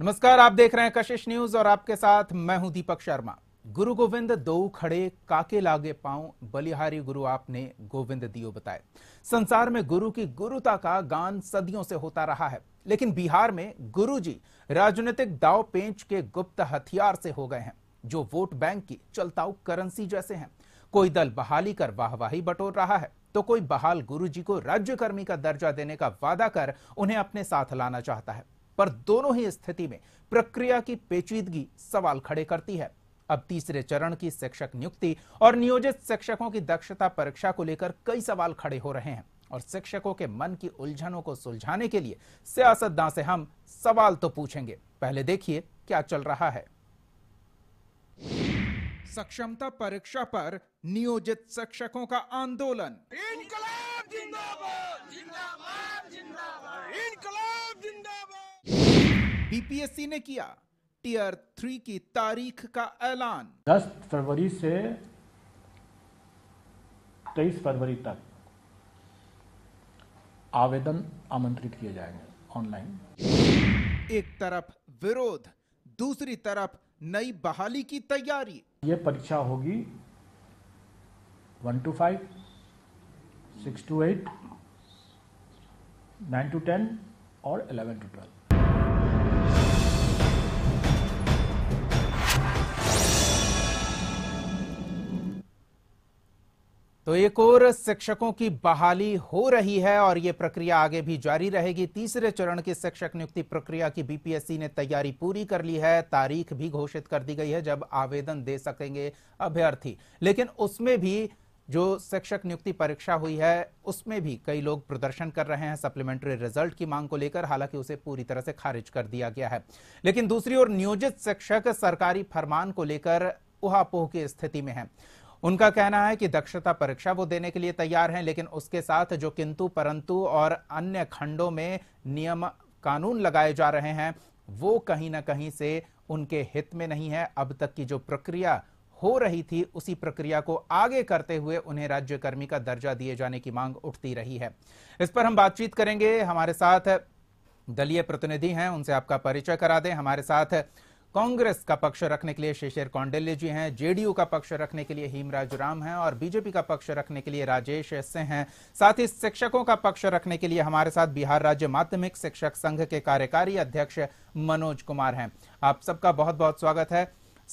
नमस्कार आप देख रहे हैं कशिश न्यूज और आपके साथ मैं हूं दीपक शर्मा गुरु गोविंद दो खड़े काके लागे पांव बलिहारी गुरु आपने गोविंद दियो बताए संसार में गुरु की गुरुता का गान सदियों से होता रहा है लेकिन बिहार में गुरु जी राजनीतिक दाव पेंच के गुप्त हथियार से हो गए हैं जो वोट बैंक की चलताऊ करेंसी जैसे हैं कोई दल बहाली कर वाहवाही बटोर रहा है तो कोई बहाल गुरु जी को राज्यकर्मी का दर्जा देने का वादा कर उन्हें अपने साथ लाना चाहता है पर दोनों ही स्थिति में प्रक्रिया की पेचीदगी सवाल खड़े करती है अब तीसरे चरण की शिक्षक नियुक्ति और नियोजित शिक्षकों की दक्षता परीक्षा को लेकर कई सवाल खड़े हो रहे हैं और शिक्षकों के मन की उलझनों को सुलझाने के लिए सियासतदान से हम सवाल तो पूछेंगे पहले देखिए क्या चल रहा है सक्षमता परीक्षा पर नियोजित शिक्षकों का आंदोलन जिंदाबाद इनकलाब जिंदाबाद बीपीएससी ने किया टीयर थ्री की तारीख का ऐलान 10 फरवरी से 23 फरवरी तक आवेदन आमंत्रित किए जाएंगे ऑनलाइन एक तरफ विरोध दूसरी तरफ नई बहाली की तैयारी ये परीक्षा होगी one to five six to eight nine to ten और इलेवन टू ट्वेल्व तो एक और शिक्षकों की बहाली हो रही है और ये प्रक्रिया आगे भी जारी रहेगी तीसरे चरण की शिक्षक नियुक्ति प्रक्रिया की बीपीएससी ने तैयारी पूरी कर ली है तारीख भी घोषित कर दी गई है जब आवेदन दे सकेंगे अभ्यर्थी लेकिन उसमें भी जो शिक्षक नियुक्ति परीक्षा हुई है उसमें भी कई लोग प्रदर्शन कर रहे हैं सप्लीमेंट्री रिजल्ट की मांग को लेकर हालांकि उसे पूरी तरह से खारिज कर दिया गया है लेकिन दूसरी ओर नियोजित शिक्षक सरकारी फरमान को लेकर उहापोह की स्थिति में है उनका कहना है कि दक्षता परीक्षा वो देने के लिए तैयार हैं लेकिन उसके साथ जो किंतु परंतु और अन्य खंडों में नियम कानून लगाए जा रहे हैं वो कहीं ना कहीं से उनके हित में नहीं है अब तक की जो प्रक्रिया हो रही थी उसी प्रक्रिया को आगे करते हुए उन्हें राज्यकर्मी का दर्जा दिए जाने की मांग उठती रही है इस पर हम बातचीत करेंगे हमारे साथ दलीय प्रतिनिधि हैं उनसे आपका परिचय करा दें हमारे साथ कांग्रेस का पक्ष रखने के लिए शेषेर कौंडल्य जी हैं जेडीयू का पक्ष रखने के लिए हेमराज राम हैं और बीजेपी का पक्ष रखने के लिए राजेश सिंह हैं साथ ही शिक्षकों का पक्ष रखने के लिए हमारे साथ बिहार राज्य माध्यमिक शिक्षक संघ के कार्यकारी अध्यक्ष मनोज कुमार हैं आप सबका बहुत बहुत स्वागत है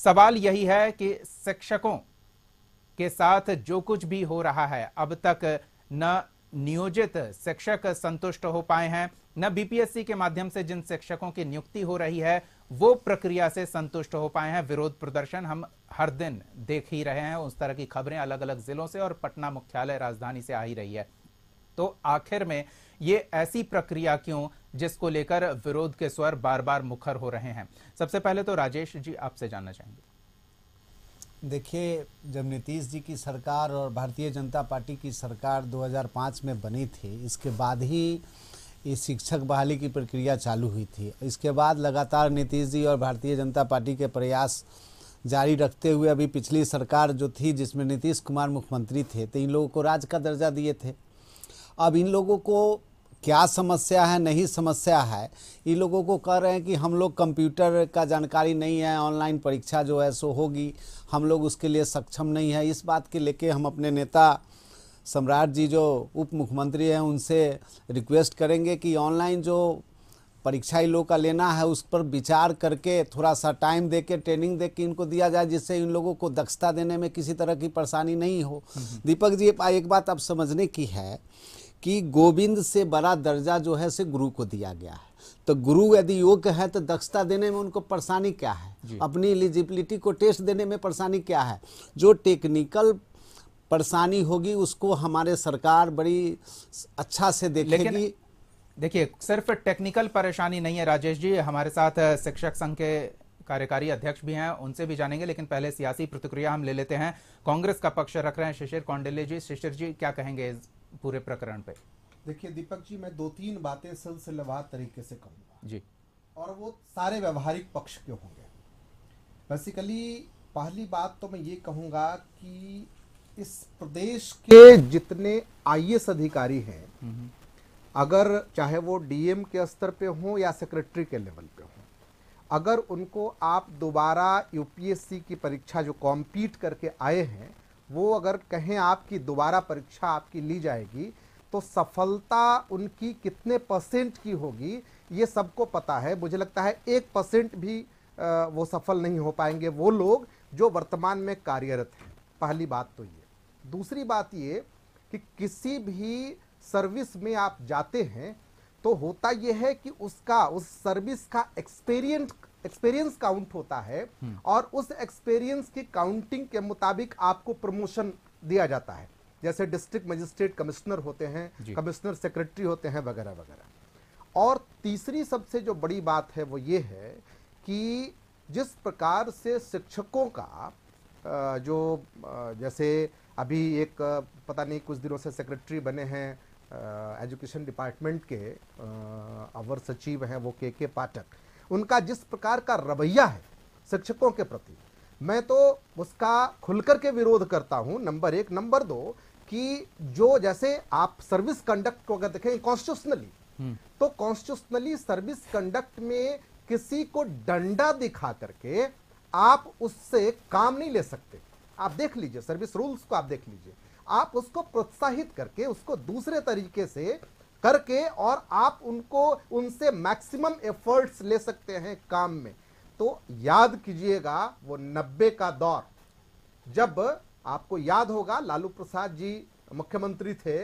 सवाल यही है कि शिक्षकों के साथ जो कुछ भी हो रहा है अब तक न नियोजित शिक्षक संतुष्ट हो पाए हैं न बीपीएससी के माध्यम से जिन शिक्षकों की नियुक्ति हो रही है वो प्रक्रिया से संतुष्ट हो पाए हैं विरोध प्रदर्शन हम हर दिन देख ही रहे हैं उस तरह की खबरें अलग अलग जिलों से और पटना मुख्यालय राजधानी से आ ही रही है तो आखिर में ये ऐसी प्रक्रिया क्यों जिसको लेकर विरोध के स्वर बार बार मुखर हो रहे हैं सबसे पहले तो राजेश जी आपसे जानना चाहेंगे देखिए जब नीतीश जी की सरकार और भारतीय जनता पार्टी की सरकार 2005 में बनी थी इसके बाद ही ये शिक्षक बहाली की प्रक्रिया चालू हुई थी इसके बाद लगातार नीतीश जी और भारतीय जनता पार्टी के प्रयास जारी रखते हुए अभी पिछली सरकार जो थी जिसमें नीतीश कुमार मुख्यमंत्री थे तो इन लोगों को राज का दर्जा दिए थे अब इन लोगों को क्या समस्या है नहीं समस्या है इन लोगों को कह रहे हैं कि हम लोग कंप्यूटर का जानकारी नहीं है ऑनलाइन परीक्षा जो है सो होगी हम लोग उसके लिए सक्षम नहीं है इस बात के लेके हम अपने नेता सम्राट जी जो उप मुख्यमंत्री हैं उनसे रिक्वेस्ट करेंगे कि ऑनलाइन जो परीक्षा इन लोगों का लेना है उस पर विचार करके थोड़ा सा टाइम दे के ट्रेनिंग दे के इनको दिया जाए जिससे इन लोगों को दक्षता देने में किसी तरह की परेशानी नहीं हो दीपक जी एक बात अब समझने की है कि गोविंद से बड़ा दर्जा जो है से गुरु को दिया गया है तो गुरु यदि योग्य है तो दक्षता देने में उनको परेशानी क्या है अपनी एलिजिबिलिटी को टेस्ट देने में परेशानी क्या है जो टेक्निकल परेशानी होगी उसको हमारे सरकार बड़ी अच्छा से देखेगी देखिए सिर्फ टेक्निकल परेशानी नहीं है राजेश जी हमारे साथ शिक्षक संघ के कार्यकारी अध्यक्ष भी हैं उनसे भी जानेंगे लेकिन पहले सियासी प्रतिक्रिया हम ले लेते हैं कांग्रेस का पक्ष रख रहे हैं शिशिर कौंडल्य जी शिशिर जी क्या कहेंगे इस पूरे प्रकरण पे देखिए दीपक जी मैं दो तीन बातें सिलसिलेवार तरीके से कहूंगा जी और वो सारे व्यवहारिक पक्ष के होंगे बेसिकली पहली बात तो मैं ये कहूँगा कि इस प्रदेश के जितने आईएएस अधिकारी हैं हम्म। अगर चाहे वो डीएम के स्तर पे हो या सेक्रेटरी के लेवल पे हो अगर उनको आप दोबारा यूपीएससी की परीक्षा जो कॉम्पीट करके आए हैं वो अगर कहें आपकी दोबारा परीक्षा आपकी ली जाएगी तो सफलता उनकी कितने परसेंट की होगी ये सबको पता है मुझे लगता है एक परसेंट भी वो सफल नहीं हो पाएंगे वो लोग जो वर्तमान में कार्यरत हैं पहली बात तो ये दूसरी बात ये कि किसी भी सर्विस में आप जाते हैं तो होता यह है कि उसका उस सर्विस का एक्सपीरियंस एक्सपीरियंस काउंट होता है हम्म। और उस एक्सपीरियंस की काउंटिंग के मुताबिक आपको प्रमोशन दिया जाता है जैसे डिस्ट्रिक्ट मजिस्ट्रेट कमिश्नर होते हैं कमिश्नर सेक्रेटरी होते हैं वगैरह वगैरह और तीसरी सबसे जो बड़ी बात है वो ये है कि जिस प्रकार से शिक्षकों का जो जैसे अभी एक पता नहीं कुछ दिनों से सेक्रेटरी बने हैं एजुकेशन डिपार्टमेंट के अवर सचिव हैं वो के के पाठक उनका जिस प्रकार का रवैया है शिक्षकों के प्रति मैं तो उसका खुलकर के विरोध करता हूं नंबर एक नंबर दो कि जो जैसे आप सर्विस कंडक्ट को अगर देखें कॉन्स्टिट्यूशनली हम्म। तो कॉन्स्टिट्यूशनली सर्विस कंडक्ट में किसी को डंडा दिखा करके आप उससे काम नहीं ले सकते आप देख लीजिए सर्विस रूल्स को आप देख लीजिए आप उसको प्रोत्साहित करके उसको दूसरे तरीके से करके और आप उनको उनसे मैक्सिमम एफर्ट्स ले सकते हैं काम में तो याद कीजिएगा वो नब्बे का दौर जब आपको याद होगा लालू प्रसाद जी मुख्यमंत्री थे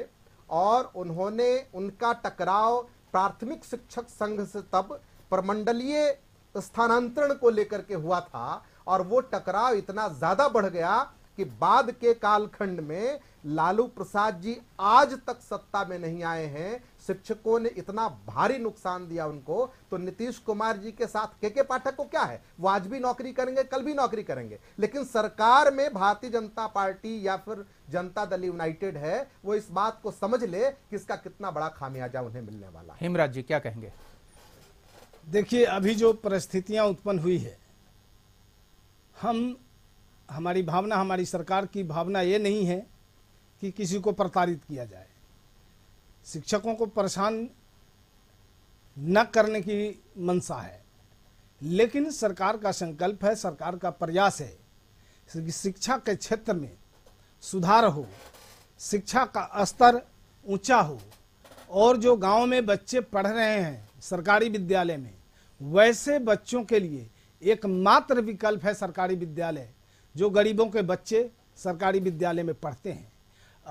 और उन्होंने उनका टकराव प्राथमिक शिक्षक संघ से तब प्रमंडलीय स्थानांतरण को लेकर के हुआ था और वो टकराव इतना ज्यादा बढ़ गया कि बाद के कालखंड में लालू प्रसाद जी आज तक सत्ता में नहीं आए हैं शिक्षकों ने इतना भारी नुकसान दिया उनको तो नीतीश कुमार जी के साथ के के पाठक को क्या है वो आज भी नौकरी करेंगे कल भी नौकरी करेंगे लेकिन सरकार में भारतीय जनता पार्टी या फिर जनता दल यूनाइटेड है वो इस बात को समझ ले कि इसका कितना बड़ा खामियाजा उन्हें मिलने वाला हेमराज जी क्या कहेंगे देखिए अभी जो परिस्थितियां उत्पन्न हुई है हम हमारी भावना हमारी सरकार की भावना ये नहीं है कि किसी को प्रताड़ित किया जाए शिक्षकों को परेशान न करने की मंशा है लेकिन सरकार का संकल्प है सरकार का प्रयास है शिक्षा के क्षेत्र में सुधार हो शिक्षा का स्तर ऊंचा हो और जो गांव में बच्चे पढ़ रहे हैं सरकारी विद्यालय में वैसे बच्चों के लिए एकमात्र विकल्प है सरकारी विद्यालय जो गरीबों के बच्चे सरकारी विद्यालय में पढ़ते हैं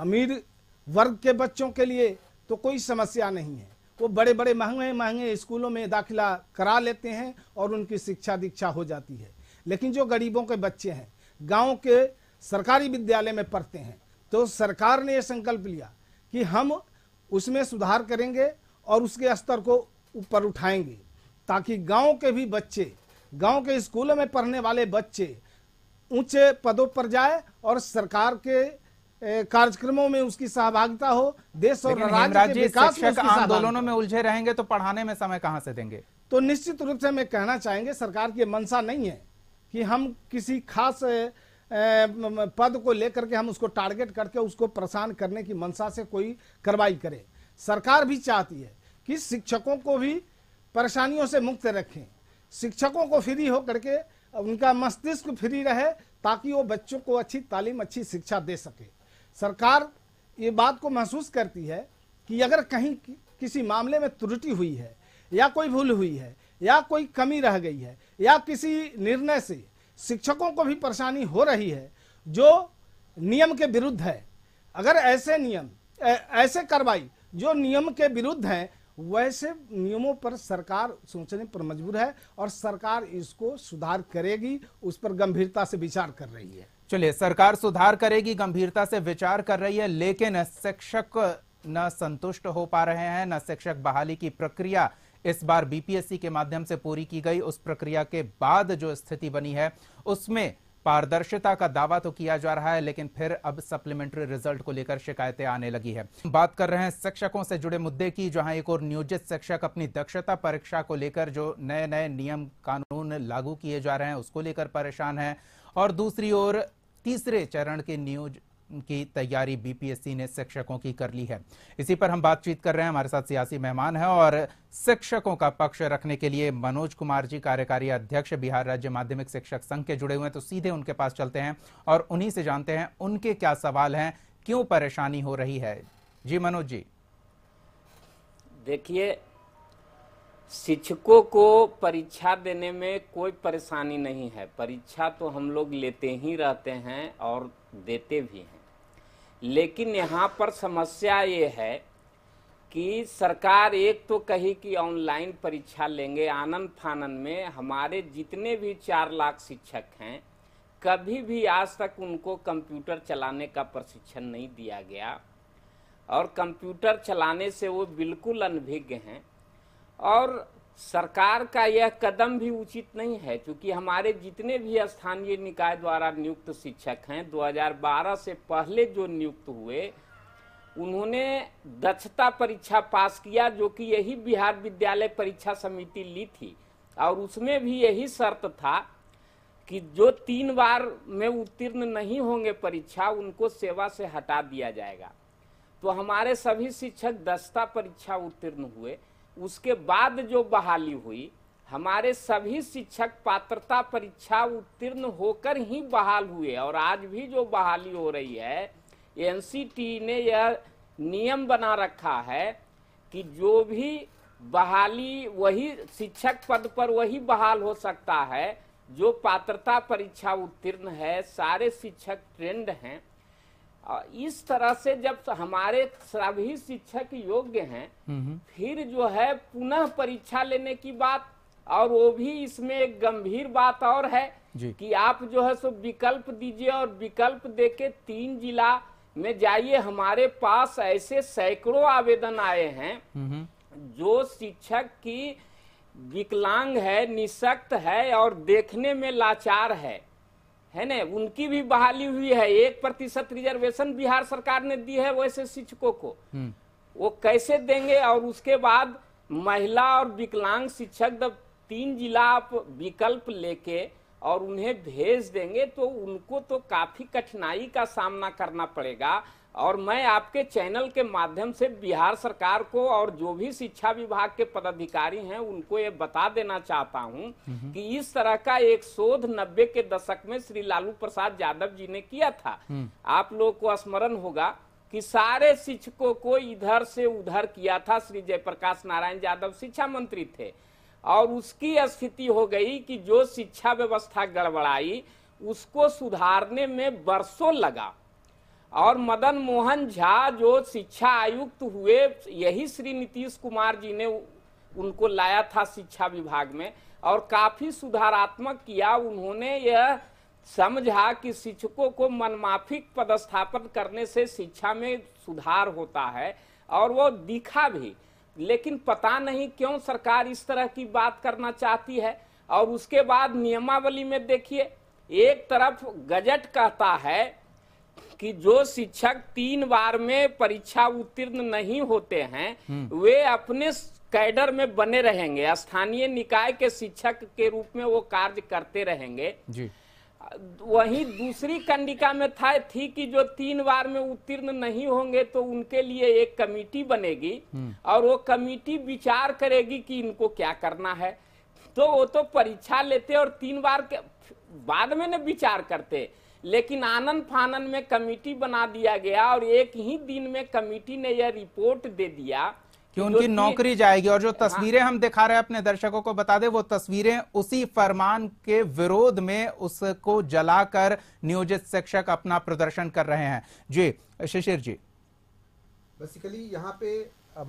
अमीर वर्ग के बच्चों के लिए तो कोई समस्या नहीं है वो बड़े बड़े महंगे महंगे स्कूलों में दाखिला करा लेते हैं और उनकी शिक्षा दीक्षा हो जाती है लेकिन जो गरीबों के बच्चे हैं गाँव के सरकारी विद्यालय में पढ़ते हैं तो सरकार ने यह संकल्प लिया कि हम उसमें सुधार करेंगे और उसके स्तर को ऊपर उठाएंगे ताकि गाँव के भी बच्चे गांव के स्कूलों में पढ़ने वाले बच्चे ऊंचे पदों पर जाए और सरकार के कार्यक्रमों में उसकी सहभागिता हो देश और राज्य के आंदोलनों में उलझे रहेंगे तो पढ़ाने में समय कहाँ से देंगे तो निश्चित रूप से मैं कहना चाहेंगे सरकार की मंशा नहीं है कि हम किसी खास पद को लेकर के हम उसको टारगेट करके उसको परेशान करने की मंशा से कोई कार्रवाई करे सरकार भी चाहती है कि शिक्षकों को भी परेशानियों से मुक्त रखें शिक्षकों को फ्री हो करके उनका मस्तिष्क फ्री रहे ताकि वो बच्चों को अच्छी तालीम अच्छी शिक्षा दे सके सरकार ये बात को महसूस करती है कि अगर कहीं किसी मामले में त्रुटि हुई है या कोई भूल हुई है या कोई कमी रह गई है या किसी निर्णय से शिक्षकों को भी परेशानी हो रही है जो नियम के विरुद्ध है अगर ऐसे नियम ऐसे कार्रवाई जो नियम के विरुद्ध हैं वैसे नियमों पर सरकार सोचने पर मजबूर है और सरकार इसको सुधार करेगी उस पर गंभीरता से विचार कर रही है चलिए सरकार सुधार करेगी गंभीरता से विचार कर रही है लेकिन शिक्षक न संतुष्ट हो पा रहे हैं न शिक्षक बहाली की प्रक्रिया इस बार बीपीएससी के माध्यम से पूरी की गई उस प्रक्रिया के बाद जो स्थिति बनी है उसमें पारदर्शिता का दावा तो किया जा रहा है लेकिन फिर अब सप्लीमेंट्री रिजल्ट को लेकर शिकायतें आने लगी है बात कर रहे हैं शिक्षकों से जुड़े मुद्दे की जहां एक और नियोजित शिक्षक अपनी दक्षता परीक्षा को लेकर जो नए नए नियम कानून लागू किए जा रहे हैं उसको लेकर परेशान है और दूसरी ओर तीसरे चरण के नियोज की तैयारी बीपीएससी ने शिक्षकों की कर ली है इसी पर हम बातचीत कर रहे हैं हमारे साथ सियासी मेहमान हैं और शिक्षकों का पक्ष रखने के लिए मनोज कुमार जी कार्यकारी अध्यक्ष बिहार राज्य माध्यमिक शिक्षक संघ के जुड़े हुए हैं तो सीधे उनके पास चलते हैं और उन्हीं से जानते हैं उनके क्या सवाल हैं क्यों परेशानी हो रही है जी मनोज जी देखिए शिक्षकों को परीक्षा देने में कोई परेशानी नहीं है परीक्षा तो हम लोग लेते ही रहते हैं और देते भी हैं लेकिन यहाँ पर समस्या ये है कि सरकार एक तो कही कि ऑनलाइन परीक्षा लेंगे आनंद फानन में हमारे जितने भी चार लाख शिक्षक हैं कभी भी आज तक उनको कंप्यूटर चलाने का प्रशिक्षण नहीं दिया गया और कंप्यूटर चलाने से वो बिल्कुल अनभिज्ञ हैं और सरकार का यह कदम भी उचित नहीं है क्योंकि हमारे जितने भी स्थानीय निकाय द्वारा नियुक्त शिक्षक हैं 2012 से पहले जो नियुक्त हुए उन्होंने दक्षता परीक्षा पास किया जो कि यही बिहार विद्यालय परीक्षा समिति ली थी और उसमें भी यही शर्त था कि जो तीन बार में उत्तीर्ण नहीं होंगे परीक्षा उनको सेवा से हटा दिया जाएगा तो हमारे सभी शिक्षक दक्षता परीक्षा उत्तीर्ण हुए उसके बाद जो बहाली हुई हमारे सभी शिक्षक पात्रता परीक्षा उत्तीर्ण होकर ही बहाल हुए और आज भी जो बहाली हो रही है एनसीटी ने यह नियम बना रखा है कि जो भी बहाली वही शिक्षक पद पर वही बहाल हो सकता है जो पात्रता परीक्षा उत्तीर्ण है सारे शिक्षक ट्रेंड हैं इस तरह से जब हमारे सभी शिक्षक योग्य हैं फिर जो है पुनः परीक्षा लेने की बात और वो भी इसमें एक गंभीर बात और है कि आप जो है सो विकल्प दीजिए और विकल्प देके तीन जिला में जाइए हमारे पास ऐसे सैकड़ों आवेदन आए हैं जो शिक्षक की विकलांग है निशक्त है और देखने में लाचार है है ना उनकी भी बहाली हुई है एक प्रतिशत रिजर्वेशन बिहार सरकार ने दी है वैसे शिक्षकों को हम्म। वो कैसे देंगे और उसके बाद महिला और विकलांग शिक्षक जब तीन जिला आप विकल्प लेके और उन्हें भेज देंगे तो उनको तो काफी कठिनाई का सामना करना पड़ेगा और मैं आपके चैनल के माध्यम से बिहार सरकार को और जो भी शिक्षा विभाग के पदाधिकारी हैं उनको ये बता देना चाहता हूं हम्म। कि इस तरह का एक शोध नब्बे के दशक में श्री लालू प्रसाद यादव जी ने किया था हम्म। आप लोगों को स्मरण होगा कि सारे शिक्षकों को इधर से उधर किया था श्री जयप्रकाश नारायण यादव शिक्षा मंत्री थे और उसकी स्थिति हो गई कि जो शिक्षा व्यवस्था गड़बड़ाई उसको सुधारने में वर्षों लगा और मदन मोहन झा जो शिक्षा आयुक्त हुए यही श्री नीतीश कुमार जी ने उनको लाया था शिक्षा विभाग में और काफी सुधारात्मक किया उन्होंने यह समझा कि शिक्षकों को मनमाफिक पदस्थापन करने से शिक्षा में सुधार होता है और वो दिखा भी लेकिन पता नहीं क्यों सरकार इस तरह की बात करना चाहती है और उसके बाद नियमावली में देखिए एक तरफ गजट कहता है कि जो शिक्षक तीन बार में परीक्षा उत्तीर्ण नहीं होते हैं हम्म। वे अपने कैडर में बने रहेंगे स्थानीय निकाय के शिक्षक के रूप में वो कार्य करते रहेंगे जी वही दूसरी कंडिका में था थी कि जो तीन बार में उत्तीर्ण नहीं होंगे तो उनके लिए एक कमेटी बनेगी हम्म। और वो कमेटी विचार करेगी कि इनको क्या करना है तो वो तो परीक्षा लेते और तीन बार के बाद में न विचार करते लेकिन आनंद फानन में कमेटी बना दिया गया और एक ही दिन में कमेटी ने यह रिपोर्ट दे दिया कि उनकी नौकरी जाएगी और जो हाँ। तस्वीरें हम दिखा रहे हैं अपने दर्शकों को बता दे वो तस्वीरें उसी फरमान के विरोध में उसको जलाकर नियोजित शिक्षक अपना प्रदर्शन कर रहे हैं जी शिशिर जी बेसिकली यहाँ पे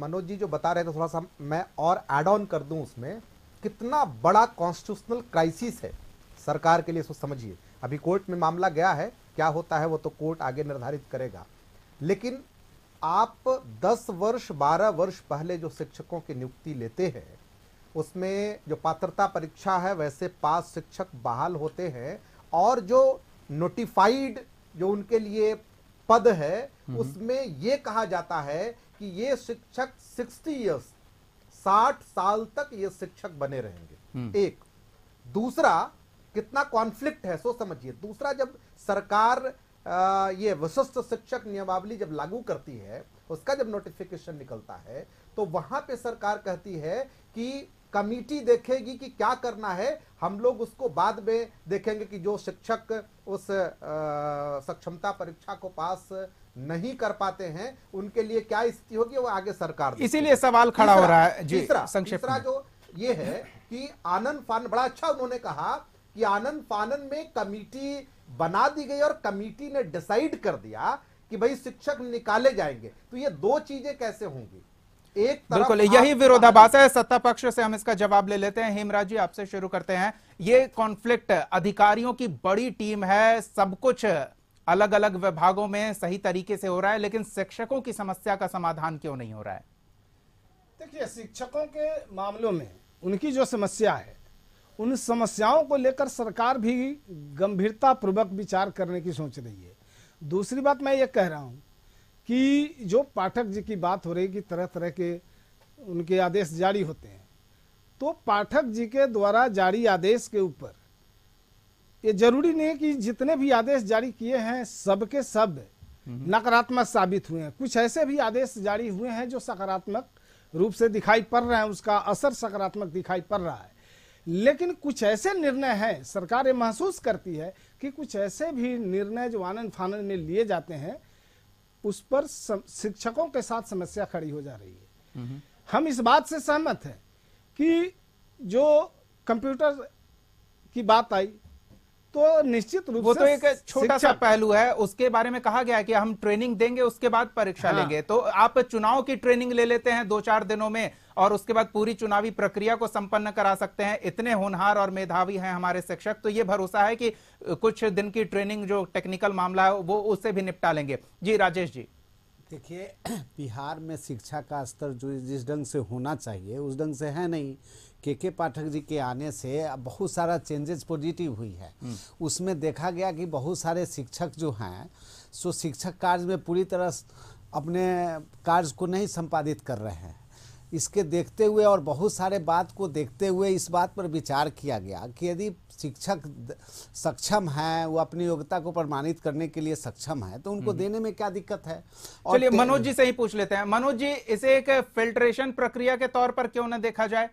मनोज जी जो बता रहे थे थोड़ा सा मैं और एड ऑन कर दूं उसमें कितना बड़ा कॉन्स्टिट्यूशनल क्राइसिस है सरकार के लिए समझिए अभी कोर्ट में मामला गया है क्या होता है वो तो कोर्ट आगे निर्धारित करेगा लेकिन आप 10 वर्ष 12 वर्ष पहले जो शिक्षकों की नियुक्ति लेते हैं उसमें जो पात्रता परीक्षा है वैसे पास शिक्षक बहाल होते हैं और जो नोटिफाइड जो उनके लिए पद है हम्म। उसमें ये कहा जाता है कि ये शिक्षक 60 इयर्स 60 साल तक ये शिक्षक बने रहेंगे हम्म। एक दूसरा कितना कॉन्फ्लिक्ट है सोच समझिए दूसरा जब सरकार ये विशिष्ट शिक्षक नियमावली जब लागू करती है उसका जब नोटिफिकेशन निकलता है तो वहां पे सरकार कहती है कि कमिटी देखेगी कि क्या करना है हम लोग उसको बाद में देखेंगे कि जो शिक्षक उस सक्षमता परीक्षा को पास नहीं कर पाते हैं उनके लिए क्या स्थिति होगी वो आगे सरकार इसीलिए सवाल खड़ा हो रहा है तीसरा, तीसरा जो ये है कि आनंद फान बड़ा अच्छा उन्होंने कहा कि आनंद फानंद में कमेटी बना दी गई और कमेटी ने डिसाइड कर दिया कि भाई शिक्षक निकाले जाएंगे तो ये दो चीजें कैसे होंगी एक बिल्कुल यही विरोधाभास है सत्ता पक्ष से हम इसका जवाब ले लेते हैं हेमराज जी आपसे शुरू करते हैं ये कॉन्फ्लिक्ट अधिकारियों की बड़ी टीम है सब कुछ अलग अलग विभागों में सही तरीके से हो रहा है लेकिन शिक्षकों की समस्या का समाधान क्यों नहीं हो रहा है देखिए शिक्षकों के मामलों में उनकी जो समस्या है उन समस्याओं को लेकर सरकार भी गंभीरता पूर्वक विचार करने की सोच रही है दूसरी बात मैं ये कह रहा हूँ कि जो पाठक जी की बात हो रही कि तरह तरह के उनके आदेश जारी होते हैं तो पाठक जी के द्वारा जारी आदेश के ऊपर ये जरूरी नहीं है कि जितने भी आदेश जारी किए हैं सबके सब, सब हम्म। नकारात्मक साबित हुए हैं कुछ ऐसे भी आदेश जारी हुए हैं जो सकारात्मक रूप से दिखाई पड़ रहे हैं उसका असर सकारात्मक दिखाई पड़ रहा है लेकिन कुछ ऐसे निर्णय हैं सरकार ये महसूस करती है कि कुछ ऐसे भी निर्णय जो आनंद फानंद में लिए जाते हैं उस पर शिक्षकों के साथ समस्या खड़ी हो जा रही है हम इस बात से सहमत हैं कि जो कंप्यूटर की बात आई तो निश्चित रूप वो तो एक छोटा सा पहलू है उसके बारे में कहा गया है कि हम ट्रेनिंग देंगे उसके बाद परीक्षा हाँ। लेंगे तो आप चुनाव की ट्रेनिंग ले लेते हैं दो चार दिनों में और उसके बाद पूरी चुनावी प्रक्रिया को संपन्न करा सकते हैं इतने होनहार और मेधावी हैं हमारे शिक्षक तो ये भरोसा है कि कुछ दिन की ट्रेनिंग जो टेक्निकल मामला है वो उससे भी निपटा लेंगे जी राजेश जी देखिए बिहार में शिक्षा का स्तर जो जिस ढंग से होना चाहिए उस ढंग से है नहीं के के पाठक जी के आने से बहुत सारा चेंजेस पॉजिटिव हुई है हम्म। उसमें देखा गया कि बहुत सारे शिक्षक जो हैं सो शिक्षक कार्य में पूरी तरह अपने कार्य को नहीं संपादित कर रहे हैं इसके देखते हुए और बहुत सारे बात को देखते हुए इस बात पर विचार किया गया कि यदि शिक्षक सक्षम है वो अपनी योग्यता को प्रमाणित करने के लिए सक्षम है तो उनको हम्म। देने में क्या दिक्कत है चलिए मनोज जी से ही पूछ लेते हैं मनोज जी इसे एक फिल्ट्रेशन प्रक्रिया के तौर पर क्यों ना देखा जाए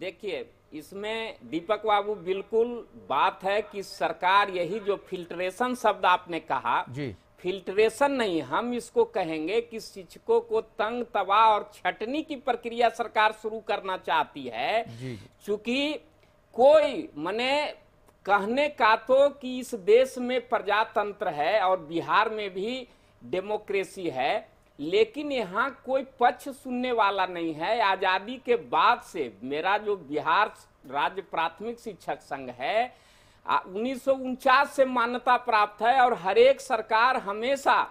देखिए इसमें दीपक बाबू बिल्कुल बात है कि सरकार यही जो फिल्ट्रेशन शब्द आपने कहा जी फिल्ट्रेशन नहीं हम इसको कहेंगे कि शिक्षकों को तंग तबाह और छटनी की प्रक्रिया सरकार शुरू करना चाहती है चूंकि कोई मने कहने का तो कि इस देश में प्रजातंत्र है और बिहार में भी डेमोक्रेसी है लेकिन यहाँ कोई पक्ष सुनने वाला नहीं है आज़ादी के बाद से मेरा जो बिहार राज्य प्राथमिक शिक्षक संघ है उन्नीस से मान्यता प्राप्त है और हरेक सरकार हमेशा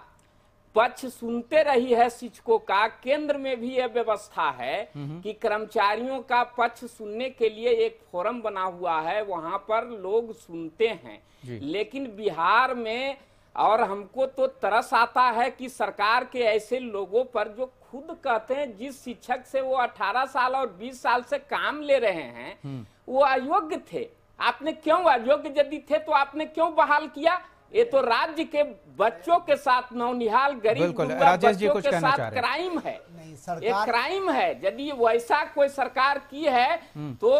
पक्ष सुनते रही है शिक्षकों का केंद्र में भी यह व्यवस्था है हम्म। कि कर्मचारियों का पक्ष सुनने के लिए एक फोरम बना हुआ है वहां पर लोग सुनते हैं लेकिन बिहार में और हमको तो तरस आता है कि सरकार के ऐसे लोगों पर जो खुद कहते हैं जिस शिक्षक से वो 18 साल और 20 साल से काम ले रहे हैं हम्म। वो अयोग्य थे आपने क्यों अयोग्य यदि थे तो आपने क्यों बहाल किया ये तो राज्य के बच्चों के साथ नौनिहाल गरीब बच्चों जी कुछ के साथ क्राइम है ये क्राइम है यदि वैसा कोई सरकार की है हम्म। तो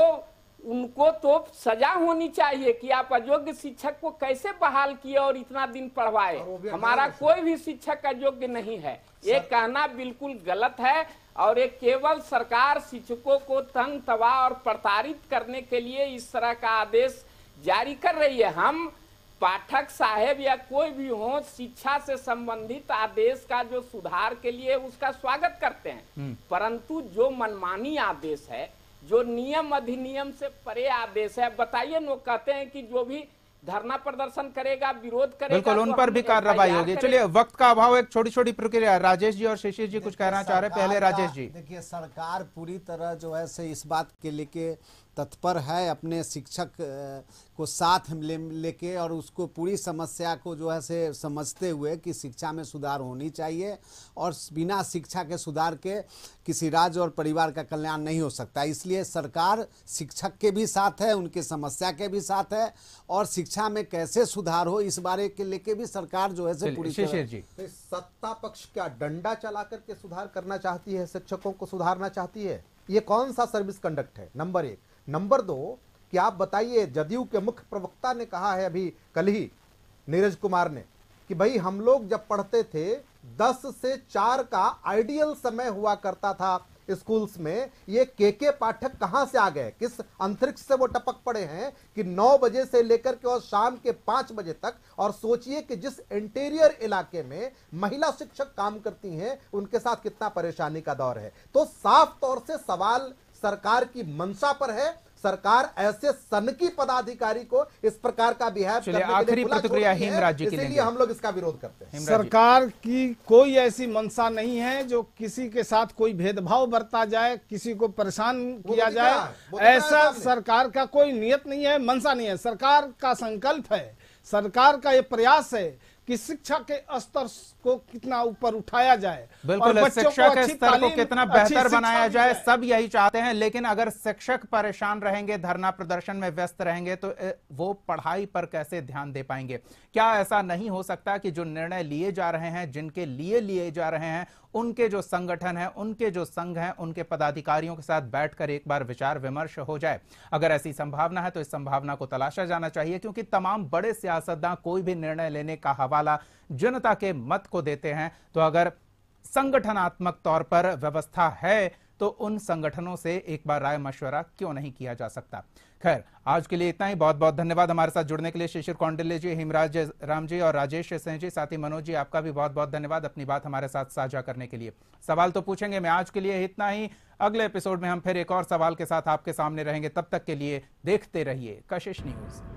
उनको तो सजा होनी चाहिए कि आप अयोग्य शिक्षक को कैसे बहाल किए और इतना दिन पढ़वाए हमारा कोई भी शिक्षक अयोग्य नहीं है ये कहना बिल्कुल गलत है और ये केवल सरकार शिक्षकों को तंग तबाह और प्रताड़ित करने के लिए इस तरह का आदेश जारी कर रही है हम पाठक साहेब या कोई भी हो शिक्षा से संबंधित आदेश का जो सुधार के लिए उसका स्वागत करते हैं हम्म। परंतु जो मनमानी आदेश है जो नियम अधिनियम से परे आदेश है बताइए लोग कहते हैं कि जो भी धरना प्रदर्शन करेगा विरोध करेगा बिल्कुल तो उन पर भी कार्रवाई होगी चलिए वक्त का अभाव एक छोटी छोटी प्रक्रिया राजेश जी और शिशिर जी कुछ कहना चाह रहे हैं पहले राजेश जी देखिए सरकार पूरी तरह जो है से इस बात के लेके तत्पर है अपने शिक्षक को साथ ले लेके और उसको पूरी समस्या को जो है से समझते हुए कि शिक्षा में सुधार होनी चाहिए और बिना शिक्षा के सुधार के किसी राज्य और परिवार का कल्याण नहीं हो सकता इसलिए सरकार शिक्षक के भी साथ है उनके समस्या के भी साथ है और शिक्षा में कैसे सुधार हो इस बारे के लेके भी सरकार जो है से पूरी जी सत्ता पक्ष का डंडा चला करके सुधार करना चाहती है शिक्षकों को सुधारना चाहती है ये कौन सा सर्विस कंडक्ट है नंबर एक नंबर दो कि आप बताइए जदयू के मुख्य प्रवक्ता ने कहा है अभी कल ही नीरज कुमार ने कि भाई हम लोग जब पढ़ते थे दस से चार का आइडियल समय हुआ करता था स्कूल्स में ये के के पाठक कहाँ से आ गए किस अंतरिक्ष से वो टपक पड़े हैं कि नौ बजे से लेकर के और शाम के पांच बजे तक और सोचिए कि जिस इंटीरियर इलाके में महिला शिक्षक काम करती हैं उनके साथ कितना परेशानी का दौर है तो साफ तौर से सवाल सरकार की मंशा पर है सरकार ऐसे सन की पदाधिकारी को इस प्रकार का बिहार आखिरी प्रतिक्रिया जी इसीलिए हम लोग इसका विरोध करते हैं सरकार की कोई ऐसी मंशा नहीं है जो किसी के साथ कोई भेदभाव बरता जाए किसी को परेशान तो किया जाए तो ऐसा सरकार का कोई नियत नहीं है मंशा नहीं है सरकार का संकल्प है सरकार का ये प्रयास है कि शिक्षा के स्तर को कितना ऊपर उठाया जाए बिल्कुल शिक्षा के स्तर को कितना बेहतर बनाया जाए सब यही चाहते हैं लेकिन अगर शिक्षक परेशान रहेंगे धरना प्रदर्शन में व्यस्त रहेंगे तो वो पढ़ाई पर कैसे ध्यान दे पाएंगे क्या ऐसा नहीं हो सकता कि जो निर्णय लिए जा रहे हैं जिनके लिए लिए जा रहे हैं उनके जो संगठन है उनके जो संघ है उनके पदाधिकारियों के साथ बैठकर एक बार विचार विमर्श हो जाए अगर ऐसी संभावना है तो इस संभावना को तलाशा जाना चाहिए क्योंकि तमाम बड़े सियासतदान कोई भी निर्णय लेने का हवा हवाला जनता के मत को देते हैं तो अगर संगठनात्मक तौर पर व्यवस्था है तो उन संगठनों से एक बार राय मशवरा क्यों नहीं किया जा सकता खैर आज के लिए इतना ही बहुत बहुत धन्यवाद हमारे साथ जुड़ने के लिए शिशिर कौंडल्य जी हिमराज राम जी और राजेश सिंह जी साथ ही मनोज जी आपका भी बहुत बहुत धन्यवाद अपनी बात हमारे साथ साझा करने के लिए सवाल तो पूछेंगे मैं आज के लिए इतना ही अगले एपिसोड में हम फिर एक और सवाल के साथ आपके सामने रहेंगे तब तक के लिए देखते रहिए कशिश न्यूज़